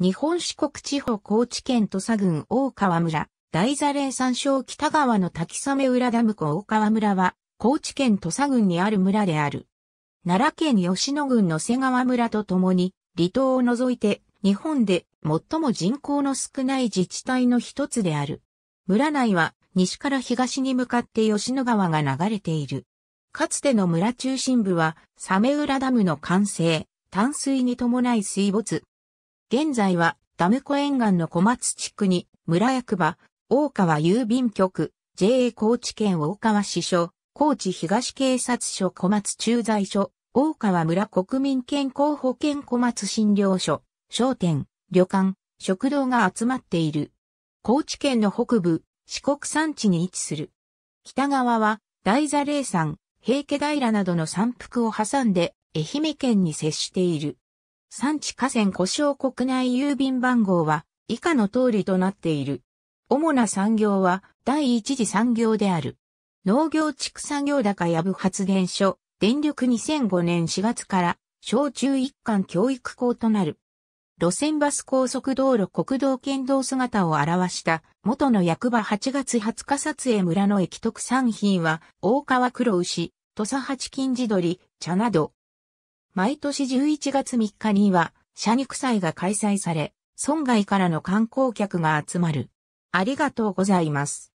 日本四国地方高知県土佐郡大川村、大座霊山省北川の滝ウ浦ダム湖大川村は、高知県土佐郡にある村である。奈良県吉野郡の瀬川村とともに、離島を除いて、日本で最も人口の少ない自治体の一つである。村内は、西から東に向かって吉野川が流れている。かつての村中心部は、サメ浦ダムの完成、淡水に伴い水没、現在はダム湖沿岸の小松地区に村役場、大川郵便局、JA 高知県大川支所、高知東警察署小松駐在所、大川村国民健康保険小松診療所、商店、旅館、食堂が集まっている。高知県の北部、四国山地に位置する。北側は大座霊山、平家平などの山腹を挟んで愛媛県に接している。産地河川故障国内郵便番号は以下の通りとなっている。主な産業は第一次産業である。農業畜産業高やぶ発電所、電力2005年4月から小中一貫教育校となる。路線バス高速道路国道県道姿を表した元の役場8月20日撮影村の駅特産品は大川黒牛、土佐八金地鶏、茶など毎年11月3日には、社肉祭が開催され、村外からの観光客が集まる。ありがとうございます。